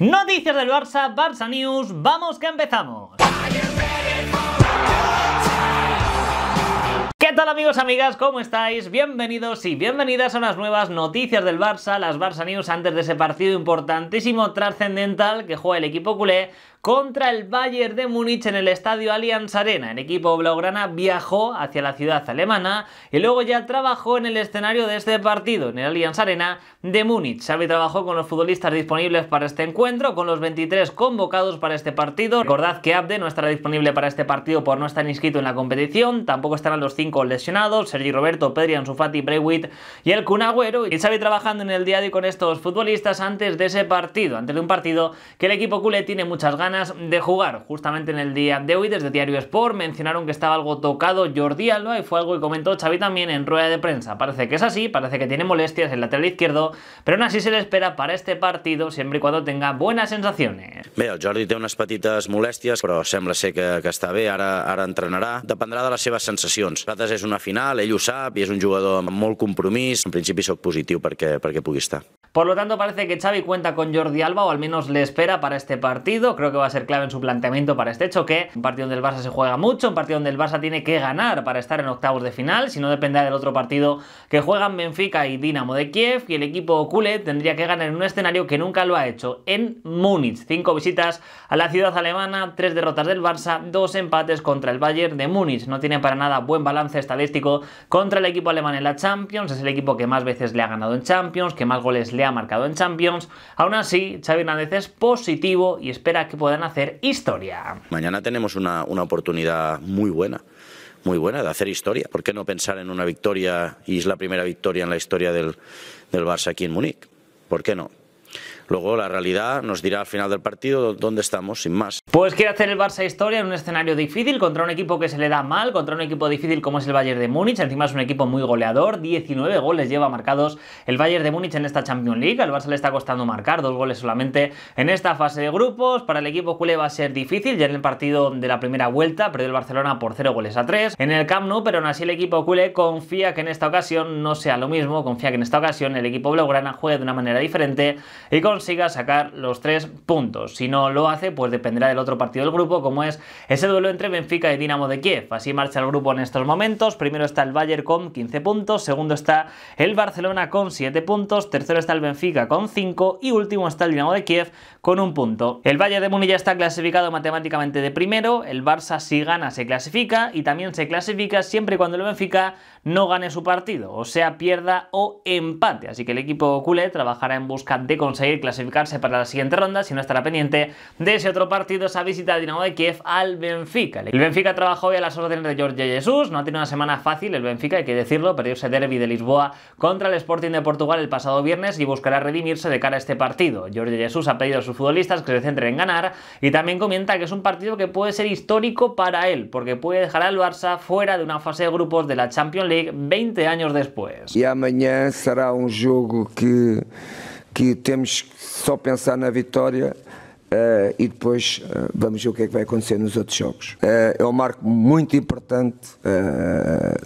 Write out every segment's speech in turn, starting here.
Noticias del Barça, Barça News, vamos que empezamos. ¿Qué tal amigos, amigas? ¿Cómo estáis? Bienvenidos y bienvenidas a unas nuevas noticias del Barça, las Barça News antes de ese partido importantísimo trascendental que juega el equipo culé contra el Bayern de Múnich en el estadio Allianz Arena. El equipo blaugrana viajó hacia la ciudad alemana y luego ya trabajó en el escenario de este partido, en el Allianz Arena de Múnich. Xavi trabajó con los futbolistas disponibles para este encuentro, con los 23 convocados para este partido. Recordad que Abde no estará disponible para este partido por no estar inscrito en la competición, tampoco estarán los 5 lesionados, Sergi Roberto, Pedri, Sufati, Brewit y el Kun Y Xavi trabajando en el día de hoy con estos futbolistas antes de ese partido, antes de un partido que el equipo culé tiene muchas ganas de jugar. Justamente en el día de hoy, desde Diario Sport, mencionaron que estaba algo tocado Jordi Alba y fue algo que comentó Xavi también en rueda de prensa. Parece que es así, parece que tiene molestias en el lateral izquierdo, pero aún así se le espera para este partido siempre y cuando tenga buenas sensaciones. veo Jordi tiene unas patitas molestias pero sembla ser que, hasta ve ahora entrenará. ara de les seves Es es una final, ell ho y y es un jugador muy molt compromís. En principio sóc positiu para perquè pugui estar. Por lo tanto, parece que Xavi cuenta con Jordi Alba, o al menos le espera para este partido. Creo que va a ser clave en su planteamiento para este choque. Un partido donde el Barça se juega mucho, un partido donde el Barça tiene que ganar para estar en octavos de final, si no dependerá del otro partido que juegan Benfica y Dinamo de Kiev. Y el equipo culé tendría que ganar en un escenario que nunca lo ha hecho, en Múnich. Cinco visitas a la ciudad alemana, tres derrotas del Barça, dos empates contra el Bayern de Múnich. No tiene para nada buen balance estadístico contra el equipo alemán en la Champions. Es el equipo que más veces le ha ganado en Champions, que más goles le ha marcado en Champions. Aún así, Xavi Hernández es positivo y espera que pueda puedan hacer historia. Mañana tenemos una, una oportunidad muy buena muy buena de hacer historia. ¿Por qué no pensar en una victoria y es la primera victoria en la historia del, del Barça aquí en Múnich? ¿Por qué no? Luego la realidad nos dirá al final del partido dónde estamos, sin más. Pues quiere hacer el Barça historia en un escenario difícil contra un equipo que se le da mal, contra un equipo difícil como es el Bayern de Múnich. Encima es un equipo muy goleador, 19 goles lleva marcados el Bayern de Múnich en esta Champions League. Al Barça le está costando marcar dos goles solamente en esta fase de grupos. Para el equipo culé va a ser difícil. Ya en el partido de la primera vuelta perdió el Barcelona por 0 goles a 3 en el Camp Nou, pero aún así el equipo culé confía que en esta ocasión no sea lo mismo. Confía que en esta ocasión el equipo blaugrana juegue de una manera diferente y con consiga sacar los tres puntos. Si no lo hace, pues dependerá del otro partido del grupo, como es ese duelo entre Benfica y Dinamo de Kiev. Así marcha el grupo en estos momentos. Primero está el Bayern con 15 puntos, segundo está el Barcelona con 7 puntos, tercero está el Benfica con 5 y último está el Dinamo de Kiev con un punto. El Bayern de Múnich está clasificado matemáticamente de primero, el Barça si gana se clasifica y también se clasifica siempre y cuando el Benfica no gane su partido, o sea, pierda o empate. Así que el equipo culé trabajará en busca de conseguir clasificarse para la siguiente ronda, si no estará pendiente de ese otro partido, esa visita al Dinamo de Kiev al Benfica. El Benfica trabajó hoy a las órdenes de Jorge Jesús, no ha tenido una semana fácil el Benfica, hay que decirlo, perdió ese derby de Lisboa contra el Sporting de Portugal el pasado viernes y buscará redimirse de cara a este partido. Jorge Jesús ha pedido a sus futbolistas que se centren en ganar y también comenta que es un partido que puede ser histórico para él, porque puede dejar al Barça fuera de una fase de grupos de la Champions League 20 anos depois. E amanhã será um jogo que, que temos que só pensar na vitória. Uh, e depois uh, vamos ver o que é que vai acontecer nos outros jogos. Uh, é um marco muito importante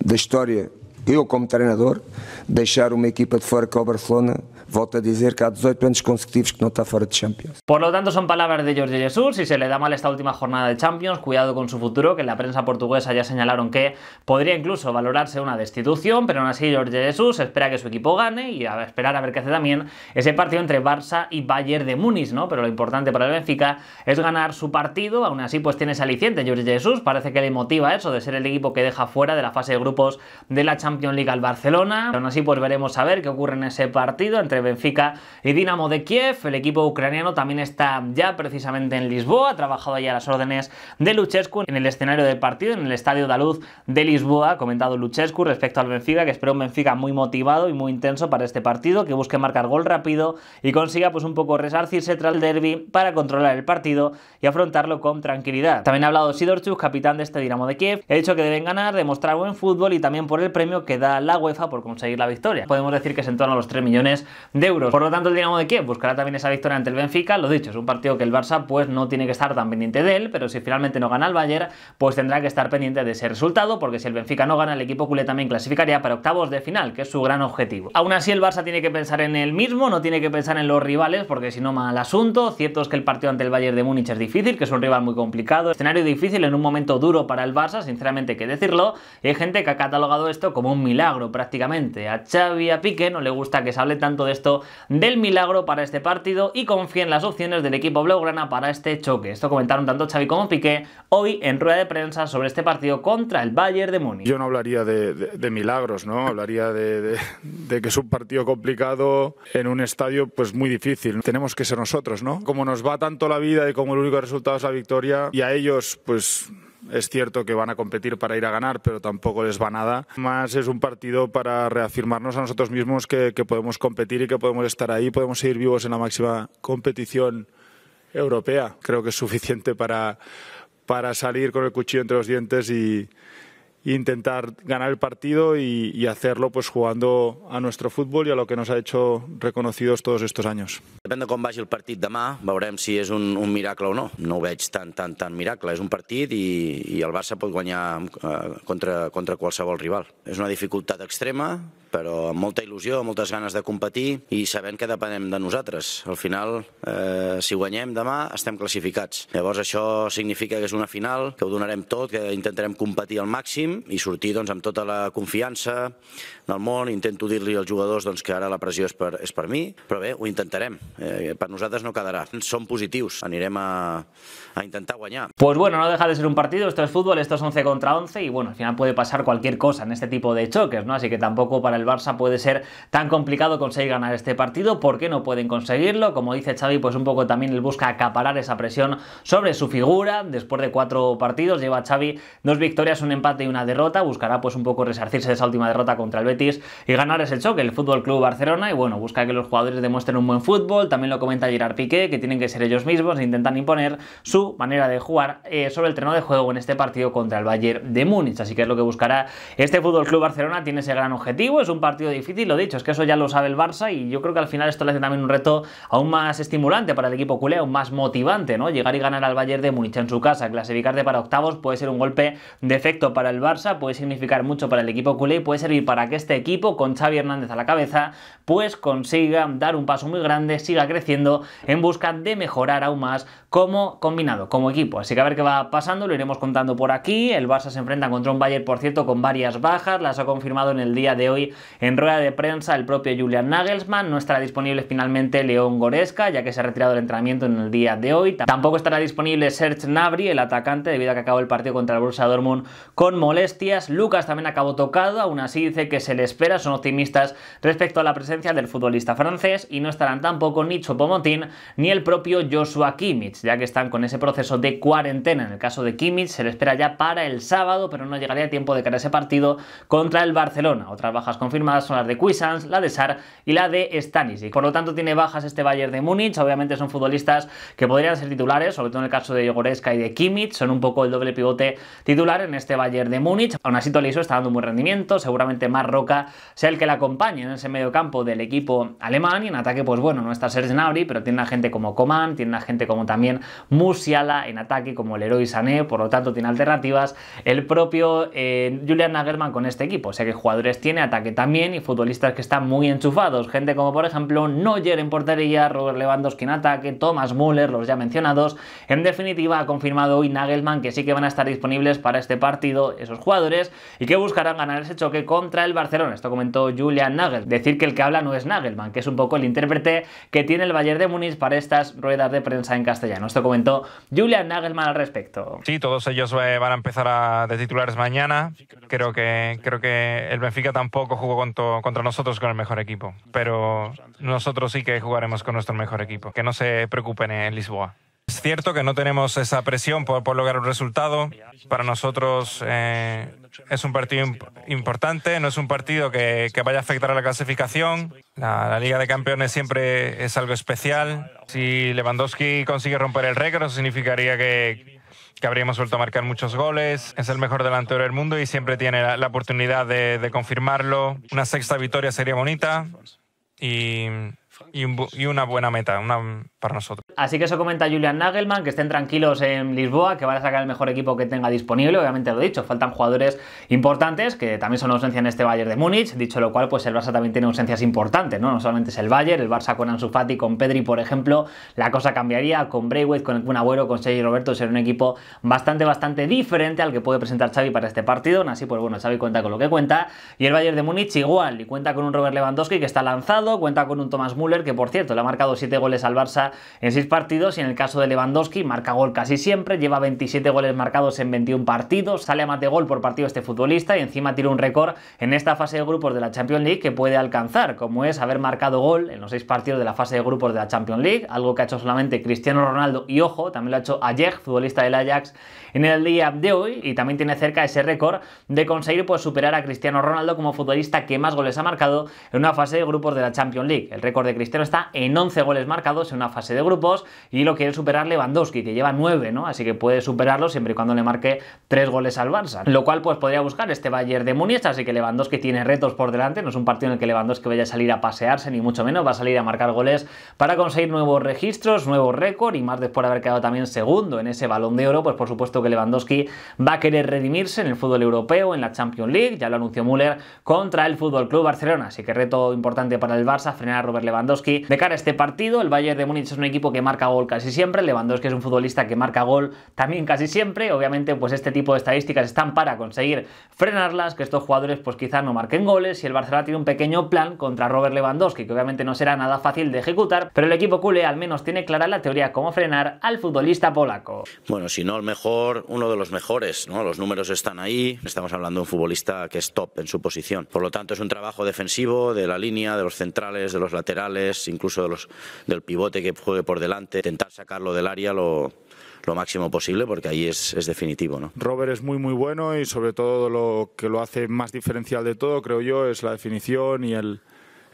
da história, eu como treinador, deixar uma equipa de fora que é o Barcelona, vota a decir que 18 años consecutivos que no está fuera de Champions. Por lo tanto, son palabras de Jorge Jesús. Si se le da mal esta última jornada de Champions, cuidado con su futuro, que en la prensa portuguesa ya señalaron que podría incluso valorarse una destitución, pero aún así Jorge Jesús espera que su equipo gane y a esperar a ver qué hace también ese partido entre Barça y Bayern de Múnich, ¿no? Pero lo importante para el Benfica es ganar su partido, aún así pues tiene ese aliciente Jorge Jesús, parece que le motiva eso de ser el equipo que deja fuera de la fase de grupos de la Champions League al Barcelona. Aún así pues veremos a ver qué ocurre en ese partido entre Benfica y Dinamo de Kiev. El equipo ucraniano también está ya precisamente en Lisboa, ha trabajado a las órdenes de Luchescu en el escenario del partido, en el Estadio Daluz de Lisboa, ha comentado Luchescu respecto al Benfica, que espera un Benfica muy motivado y muy intenso para este partido, que busque marcar gol rápido y consiga pues un poco resarcirse tras el derby para controlar el partido y afrontarlo con tranquilidad. También ha hablado Sidorchuk, capitán de este Dinamo de Kiev, ha dicho que deben ganar, demostrar buen fútbol y también por el premio que da la UEFA por conseguir la victoria. Podemos decir que se torno a los 3 millones de euros. Por lo tanto, el Dinamo de Kiev buscará también esa victoria ante el Benfica. Lo dicho, es un partido que el Barça pues no tiene que estar tan pendiente de él, pero si finalmente no gana el Bayern, pues tendrá que estar pendiente de ese resultado, porque si el Benfica no gana, el equipo culé también clasificaría para octavos de final, que es su gran objetivo. Aún así, el Barça tiene que pensar en él mismo, no tiene que pensar en los rivales, porque si no, mal asunto. Cierto es que el partido ante el Bayern de Múnich es difícil, que es un rival muy complicado. Escenario difícil en un momento duro para el Barça, sinceramente hay que decirlo. hay gente que ha catalogado esto como un milagro prácticamente. A Xavi, a Pique no le gusta que se hable tanto de esto del milagro para este partido y confíen en las opciones del equipo blaugrana para este choque. Esto comentaron tanto Xavi como Piqué hoy en rueda de prensa sobre este partido contra el Bayern de Múnich. Yo no hablaría de, milagros, ¿no? Hablaría de, que es un partido complicado en un estadio pues muy difícil. Tenemos que ser nosotros, ¿no? Como nos va tanto la vida y como el único resultado es la victoria y a ellos pues es cierto que van a competir para ir a ganar, pero tampoco les va nada. Más es un partido para reafirmarnos a nosotros mismos que, podemos competir y que podemos estar ahí, podemos seguir vivos en la máxima competición europea. Creo que es suficiente para, para salir con el cuchillo entre los dientes y E intentar ganar el partido y, y, hacerlo pues jugando a nuestro fútbol y a lo que nos ha hecho reconocidos todos estos años. Depèn de com vagi el partit demà, veurem si és un, un miracle o no. No ho veig tan, tan, tan miracle. És un partit i, i el Barça pot guanyar eh, contra, contra qualsevol rival. És una dificultat extrema, però amb molta il·lusió, amb moltes ganes de competir i sabent que depenem de nosaltres. Al final, eh, si guanyem demà, estem classificats. Llavors això significa que és una final, que ho donarem tot, que intentarem competir al màxim y i sortir doncs, amb tota la confiança del món. Intento dir-li als jugadors doncs, que ara la presión es para mí per mi, però bé, ho intentarem. Eh, no quedará, son positivos, anirem a, a intentar guanyar. Pues bueno, no deja de ser un partido, esto es fútbol, esto es 11 contra 11 y bueno, al final puede pasar cualquier cosa en este tipo de choques, ¿no? Así que tampoco para el Barça puede ser tan complicado conseguir ganar este partido, ¿por qué no pueden conseguirlo? Como dice Xavi, pues un poco también él busca acaparar esa presión sobre su figura, después de cuatro partidos lleva Xavi dos victorias, un empate y una derrota, buscará pues un poco resarcirse de esa última derrota contra el Betis y ganar ese choque, el Fútbol Club Barcelona, y bueno, busca que los jugadores demuestren un buen fútbol, también lo comenta Gerard Piqué, que tienen que ser ellos mismos e intentan imponer su manera de jugar eh, sobre el treno de juego en este partido contra el Bayern de Múnich, así que es lo que buscará este Fútbol Club Barcelona, tiene ese gran objetivo, es un partido difícil, lo dicho, es que eso ya lo sabe el Barça y yo creo que al final esto le hace también un reto aún más estimulante para el equipo culé, aún más motivante, ¿no? Llegar y ganar al Bayern de Múnich en su casa, clasificarte para octavos puede ser un golpe de efecto para el Barça puede significar mucho para el equipo culé y puede servir para que este equipo, con Xavi Hernández a la cabeza, pues consiga dar un paso muy grande, siga creciendo en busca de mejorar aún más como combinado, como equipo. Así que a ver qué va pasando, lo iremos contando por aquí. El Barça se enfrenta contra un Bayern, por cierto, con varias bajas, las ha confirmado en el día de hoy en rueda de prensa el propio Julian Nagelsmann. No estará disponible finalmente León Goresca, ya que se ha retirado del entrenamiento en el día de hoy. Tampoco estará disponible Serge Nabri, el atacante, debido a que acabó el partido contra el Borussia Dortmund con Lucas también acabó tocado, aún así dice que se le espera, son optimistas respecto a la presencia del futbolista francés y no estarán tampoco ni Chopomotín ni el propio Joshua Kimmich, ya que están con ese proceso de cuarentena. En el caso de Kimmich se le espera ya para el sábado, pero no llegaría a tiempo de cara a ese partido contra el Barcelona. Otras bajas confirmadas son las de Cuisans, la de Sar y la de Stanisic. Por lo tanto tiene bajas este Bayern de Múnich, obviamente son futbolistas que podrían ser titulares, sobre todo en el caso de Jogoreska y de Kimmich, son un poco el doble pivote titular en este Bayern de Múnich. Aún así, Toliso está dando muy rendimiento. Seguramente más Roca sea el que la acompañe en ese medio campo del equipo alemán. Y en ataque, pues bueno, no está Serge Gnabry, pero tiene gente como Coman, tiene gente como también Musiala en ataque, como el héroe Sané. Por lo tanto, tiene alternativas. El propio eh, Julian Nagelman con este equipo. O sea que jugadores tiene, ataque también y futbolistas que están muy enchufados. Gente como, por ejemplo, Neuer en portería, Robert Lewandowski en ataque, Thomas Müller, los ya mencionados. En definitiva, ha confirmado hoy Nagelman que sí que van a estar disponibles para este partido. Eso jugadores y que buscarán ganar ese choque contra el Barcelona. Esto comentó Julian Nagel. Decir que el que habla no es Nagelman, que es un poco el intérprete que tiene el Bayern de Múnich para estas ruedas de prensa en castellano. Esto comentó Julian Nagelman al respecto. Sí, todos ellos eh, van a empezar de titulares mañana. Creo que, creo que el Benfica tampoco jugó contra nosotros con el mejor equipo, pero nosotros sí que jugaremos con nuestro mejor equipo. Que no se preocupen en Lisboa. Es cierto que no tenemos esa presión por, lograr un resultado. Para nosotros eh, es un partido importante, no es un partido que, vaya a afectar a la clasificación. La, Liga de Campeones siempre es algo especial. Si Lewandowski consigue romper el récord, significaría que, habríamos vuelto a marcar muchos goles. Es el mejor delantero del mundo y siempre tiene la, oportunidad de, confirmarlo. Una sexta victoria sería bonita y, una buena meta, Así que eso comenta Julian Nagelman, que estén tranquilos en Lisboa, que van a sacar el mejor equipo que tenga disponible. Obviamente lo he dicho, faltan jugadores importantes, que también son ausencia en este Bayern de Múnich. Dicho lo cual, pues el Barça también tiene ausencias importantes, ¿no? No solamente es el Bayern, el Barça con Ansu Fati, con Pedri, por ejemplo, la cosa cambiaría con Braithwaite, con el Agüero, con Sergio Roberto, ser un equipo bastante, bastante diferente al que puede presentar Xavi para este partido. Así, pues bueno, Xavi cuenta con lo que cuenta. Y el Bayern de Múnich igual, y cuenta con un Robert Lewandowski que está lanzado, cuenta con un Thomas Müller, que por cierto le ha marcado 7 goles al Barça en seis partidos y en el caso de Lewandowski marca gol casi siempre, lleva 27 goles marcados en 21 partidos, sale a más de gol por partido este futbolista y encima tira un récord en esta fase de grupos de la Champions League que puede alcanzar, como es haber marcado gol en los 6 partidos de la fase de grupos de la Champions League, algo que ha hecho solamente Cristiano Ronaldo y ojo, también lo ha hecho Ayer, futbolista del Ajax, en el día de hoy y también tiene cerca ese récord de conseguir pues superar a Cristiano Ronaldo como futbolista que más goles ha marcado en una fase de grupos de la Champions League. El récord de Cristiano está en 11 goles marcados en una fase de grupos y lo quiere superar Lewandowski, que lleva nueve, ¿no? Así que puede superarlo siempre y cuando le marque tres goles al Barça. Lo cual, pues podría buscar este Bayern de Múnich, así que Lewandowski tiene retos por delante. No es un partido en el que Lewandowski vaya a salir a pasearse, ni mucho menos, va a salir a marcar goles para conseguir nuevos registros, nuevo récord. y más después de haber quedado también segundo en ese balón de oro, pues por supuesto que Lewandowski va a querer redimirse en el fútbol europeo, en la Champions League, ya lo anunció Müller, contra el Fútbol Club Barcelona. Así que reto importante para el Barça, frenar a Robert Lewandowski. De cara a este partido, el Bayern de Múnich un equipo que marca gol casi siempre, Lewandowski es un futbolista que marca gol también casi siempre, obviamente pues este tipo de estadísticas están para conseguir frenarlas, que estos jugadores pues quizá no marquen goles y el Barcelona tiene un pequeño plan contra Robert Lewandowski, que obviamente no será nada fácil de ejecutar, pero el equipo culé al menos tiene clara la teoría cómo frenar al futbolista polaco. Bueno, si no el mejor, uno de los mejores, ¿no? Los números están ahí, estamos hablando de un futbolista que es top en su posición. Por lo tanto, es un trabajo defensivo de la línea, de los centrales, de los laterales, incluso de los del pivote que juegue por delante, intentar sacarlo del área lo, lo máximo posible porque ahí es, es, definitivo. ¿no? Robert es muy muy bueno y sobre todo lo que lo hace más diferencial de todo creo yo es la definición y el,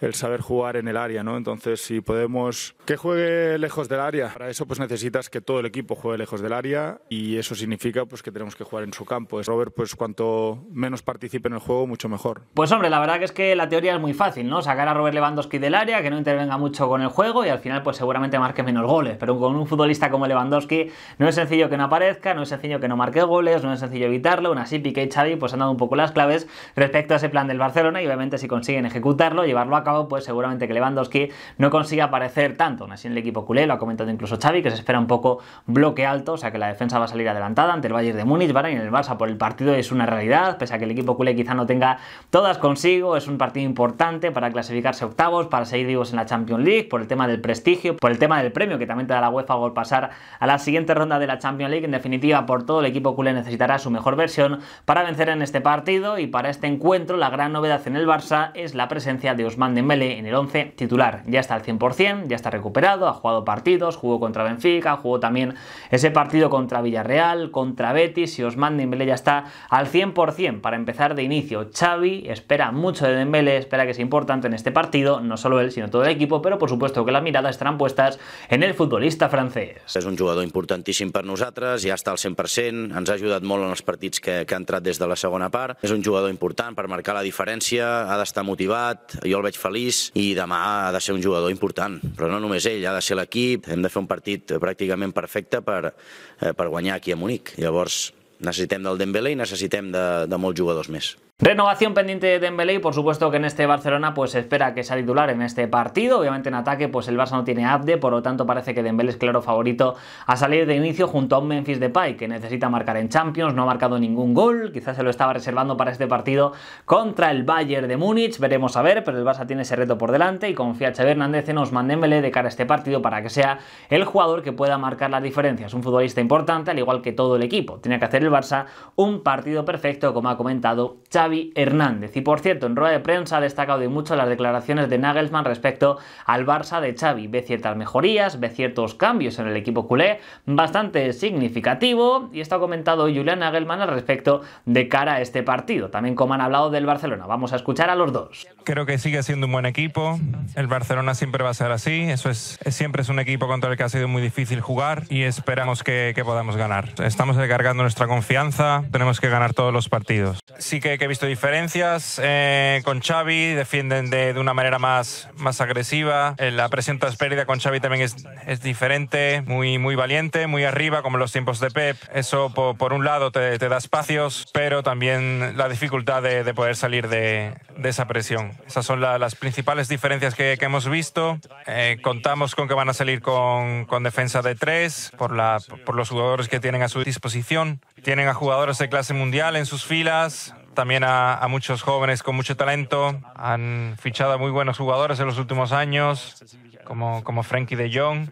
el saber jugar en el área, ¿no? Entonces, si podemos que juegue lejos del área, para eso pues necesitas que todo el equipo juegue lejos del área y eso significa pues que tenemos que jugar en su campo. Robert, pues cuanto menos participe en el juego, mucho mejor. Pues hombre, la verdad que es que la teoría es muy fácil, ¿no? Sacar a Robert Lewandowski del área, que no intervenga mucho con el juego y al final pues seguramente marque menos goles, pero con un futbolista como Lewandowski no es sencillo que no aparezca, no es sencillo que no marque goles, no es sencillo evitarlo, Una así Piqué y Xavi pues han dado un poco las claves respecto a ese plan del Barcelona y obviamente si consiguen ejecutarlo, llevarlo a cabo pues seguramente que Lewandowski no consiga aparecer tanto. Aún así en el equipo culé, lo ha comentado incluso Xavi, que se espera un poco bloque alto, o sea que la defensa va a salir adelantada ante el Bayern de Múnich, ¿vale? Y en el Barça por el partido es una realidad, pese a que el equipo culé quizá no tenga todas consigo, es un partido importante para clasificarse octavos, para seguir vivos en la Champions League, por el tema del prestigio, por el tema del premio que también te da la UEFA por pasar a la siguiente ronda de la Champions League, en definitiva por todo el equipo culé necesitará su mejor versión para vencer en este partido y para este encuentro la gran novedad en el Barça es la presencia de Osman Dembélé en el 11 titular. Ya está al 100%, ya está recuperado, ha jugado partidos, jugó contra Benfica, jugó también ese partido contra Villarreal, contra Betis y Osman Dembélé ya está al 100% para empezar de inicio. Xavi espera mucho de Dembélé, espera que sea importante en este partido, no solo él, sino todo el equipo, pero por supuesto que las miradas estarán puestas en el futbolista francés. Es un jugador importantísimo para nosotros, ya está al 100%, nos ha ajudat molt en los partidos que, han ha desde des la segona part. es un jugador importante para marcar la diferencia, ha d'estar motivat, jo el veig feliç i demà ha de ser un jugador important. Però no només ell, ha de ser l'equip. Hem de fer un partit pràcticament perfecte per, eh, per guanyar aquí a Munic. Llavors necessitem del Dembélé i necessitem de, de molts jugadors més. Renovación pendiente de Dembélé y por supuesto que en este Barcelona pues espera que sea titular en este partido. Obviamente en ataque pues el Barça no tiene Abde, por lo tanto parece que Dembélé es claro favorito a salir de inicio junto a un Memphis Depay que necesita marcar en Champions, no ha marcado ningún gol, quizás se lo estaba reservando para este partido contra el Bayern de Múnich, veremos a ver, pero el Barça tiene ese reto por delante y confía a Xavi Hernández en Osman Dembélé de cara a este partido para que sea el jugador que pueda marcar la diferencia. Es un futbolista importante al igual que todo el equipo. Tiene que hacer el Barça un partido perfecto como ha comentado Xavi Hernández. Y por cierto, en rueda de prensa ha destacado y mucho las declaraciones de Nagelsmann respecto al Barça de Xavi. Ve ciertas mejorías, ve ciertos cambios en el equipo culé, bastante significativo, y está ha comentado Julian Nagelsmann al respecto de cara a este partido. También como han hablado del Barcelona, vamos a escuchar a los dos. Creo que sigue siendo un buen equipo, el Barcelona siempre va a ser así, eso es, siempre es un equipo contra el que ha sido muy difícil jugar y esperamos que, podamos ganar. Estamos descargando nuestra confianza, tenemos que ganar todos los partidos. Sí que, que he visto diferencias eh, con Xavi, defienden de, de, una manera más, más agresiva. Eh, la presión pérdida con Xavi también es, es diferente, muy, muy valiente, muy arriba, como en los tiempos de Pep. Eso, por, un lado, te, da espacios, pero también la dificultad de, de poder salir de, de, esa presión. Esas son las principales diferencias que, hemos visto. Eh, contamos con que van a salir con, con defensa de tres por, la, por los jugadores que tienen a su disposición. Tienen a jugadores de clase mundial en sus filas, también a, muchos jóvenes con mucho talento. Han fichado muy buenos jugadores en los últimos años, como, como Frankie de Jong.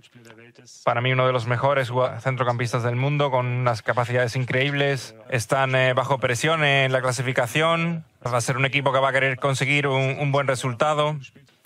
Para mí uno de los mejores centrocampistas del mundo, con unas capacidades increíbles. Están eh, bajo presión en la clasificación. Va a ser un equipo que va a querer conseguir un buen resultado.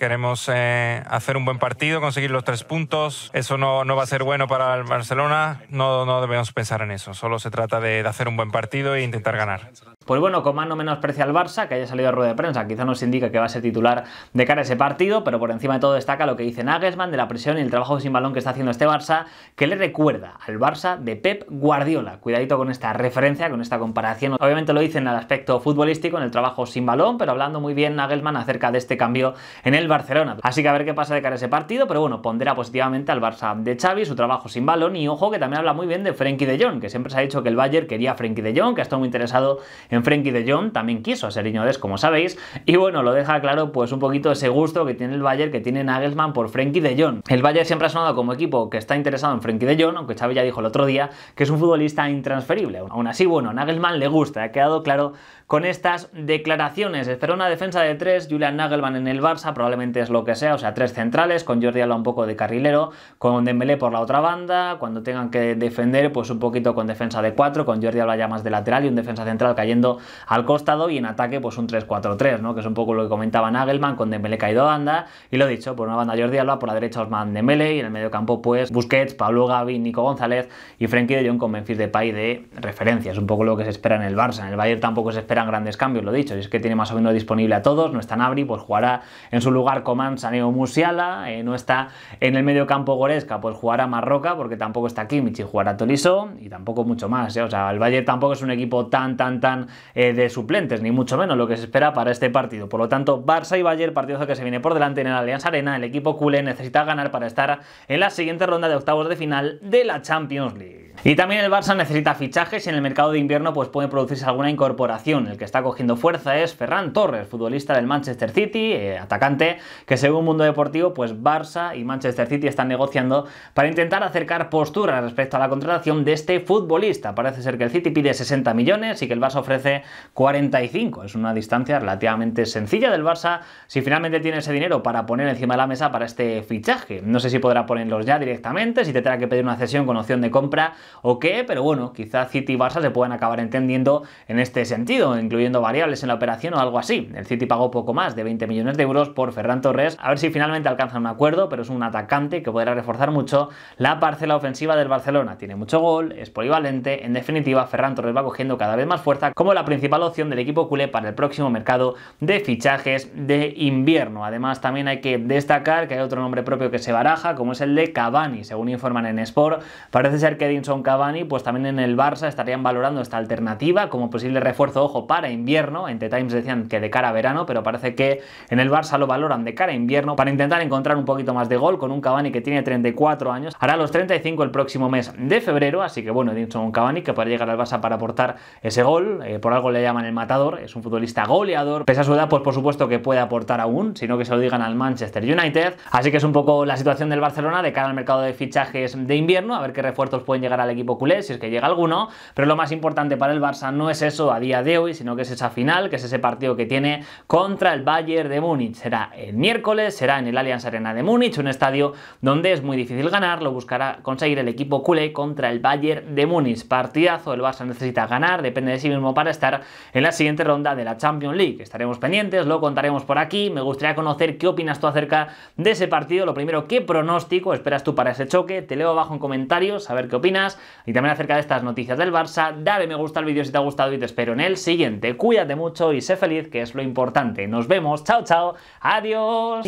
Queremos eh, hacer un buen partido, conseguir los tres puntos. Eso no, no va a ser bueno para el Barcelona. No, no debemos pensar en eso. Solo se trata de, hacer un buen partido e intentar ganar. Pues bueno, con más no menosprecia al Barça, que haya salido a rueda de prensa. Quizá nos indica que va a ser titular de cara a ese partido, pero por encima de todo destaca lo que dice Nagelsmann de la presión y el trabajo sin balón que está haciendo este Barça, que le recuerda al Barça de Pep Guardiola. Cuidadito con esta referencia, con esta comparación. Obviamente lo dicen en el aspecto futbolístico, en el trabajo sin balón, pero hablando muy bien Nagelsmann acerca de este cambio en el Barcelona. Así que a ver qué pasa de cara a ese partido, pero bueno, pondera positivamente al Barça de Xavi, su trabajo sin balón y ojo que también habla muy bien de Frenkie de Jong, que siempre se ha dicho que el Bayern quería a Frenkie de Jong, que ha estado muy interesado en Frenkie de Jong, también quiso a de Des, como sabéis, y bueno, lo deja claro pues un poquito ese gusto que tiene el Bayern, que tiene Nagelsmann por Frenkie de Jong. El Bayern siempre ha sonado como equipo que está interesado en Frenkie de Jong, aunque Xavi ya dijo el otro día que es un futbolista intransferible. Aún así, bueno, Nagelsmann le gusta, ha quedado claro con estas declaraciones. Espera una defensa de tres, Julian Nagelsmann en el Barça, probablemente es lo que sea, o sea, tres centrales, con Jordi Alba un poco de carrilero, con Dembélé por la otra banda, cuando tengan que defender, pues un poquito con defensa de cuatro, con Jordi Alba ya más de lateral y un defensa central cayendo al costado y en ataque pues un 3-4-3, ¿no? Que es un poco lo que comentaba Nagelman con Dembélé caído a banda y lo dicho, por una banda Jordi Alba, por la derecha Osman Dembélé y en el medio campo pues Busquets, Pablo Gavi, Nico González y Frenkie de Jong con Memphis Depay de referencia, es un poco lo que se espera en el Barça, en el Bayern tampoco se esperan grandes cambios, lo dicho, es que tiene más o menos disponible a todos, no está Nabri, pues jugará en su lugar lugar Coman, Musiala, eh, no está en el medio campo Goresca, pues jugará Marroca, porque tampoco está Kimmich y jugará Tolisso, y tampoco mucho más, eh. o sea, el Valle tampoco es un equipo tan, tan, tan eh, de suplentes, ni mucho menos lo que se espera para este partido, por lo tanto, Barça y Bayern, partido que se viene por delante en el Alianza Arena, el equipo culé necesita ganar para estar en la siguiente ronda de octavos de final de la Champions League. Y también el Barça necesita fichajes y en el mercado de invierno pues puede producirse alguna incorporación. El que está cogiendo fuerza es Ferran Torres, futbolista del Manchester City, eh, atacante, que según Mundo Deportivo pues Barça y Manchester City están negociando para intentar acercar posturas respecto a la contratación de este futbolista. Parece ser que el City pide 60 millones y que el Barça ofrece 45. Es una distancia relativamente sencilla del Barça si finalmente tiene ese dinero para poner encima de la mesa para este fichaje. No sé si podrá ponerlos ya directamente, si tendrá que pedir una cesión con opción de compra o qué, pero bueno, quizá City y Barça se puedan acabar entendiendo en este sentido, incluyendo variables en la operación o algo así. El City pagó poco más de 20 millones de euros por Ferran Torres, a ver si finalmente alcanzan un acuerdo, pero es un atacante que podrá reforzar mucho la parcela ofensiva del Barcelona. Tiene mucho gol, es polivalente, en definitiva Ferran Torres va cogiendo cada vez más fuerza como la principal opción del equipo culé para el próximo mercado de fichajes de invierno. Además también hay que destacar que hay otro nombre propio que se baraja, como es el de Cavani. Según informan en Sport, parece ser que Edinson Edinson Cavani, pues también en el Barça estarían valorando esta alternativa como posible refuerzo, ojo, para invierno. En The Times decían que de cara a verano, pero parece que en el Barça lo valoran de cara a invierno para intentar encontrar un poquito más de gol con un Cavani que tiene 34 años. Hará los 35 el próximo mes de febrero, así que bueno, un Cavani que puede llegar al Barça para aportar ese gol. Eh, por algo le llaman el matador, es un futbolista goleador. Pese a su edad, pues por supuesto que puede aportar aún, sino que se lo digan al Manchester United. Así que es un poco la situación del Barcelona de cara al mercado de fichajes de invierno, a ver qué refuerzos pueden llegar al el equipo culé, si es que llega alguno, pero lo más importante para el Barça no es eso a día de hoy, sino que es esa final, que es ese partido que tiene contra el Bayern de Múnich. Será el miércoles, será en el Allianz Arena de Múnich, un estadio donde es muy difícil ganar, lo buscará conseguir el equipo culé contra el Bayern de Múnich. Partidazo, el Barça necesita ganar, depende de sí mismo para estar en la siguiente ronda de la Champions League. Estaremos pendientes, lo contaremos por aquí. Me gustaría conocer qué opinas tú acerca de ese partido. Lo primero, ¿qué pronóstico esperas tú para ese choque? Te leo abajo en comentarios, a ver qué opinas y también acerca de estas noticias del Barça. Dale me gusta al vídeo si te ha gustado y te espero en el siguiente. Cuídate mucho y sé feliz, que es lo importante. Nos vemos, chao, chao, adiós.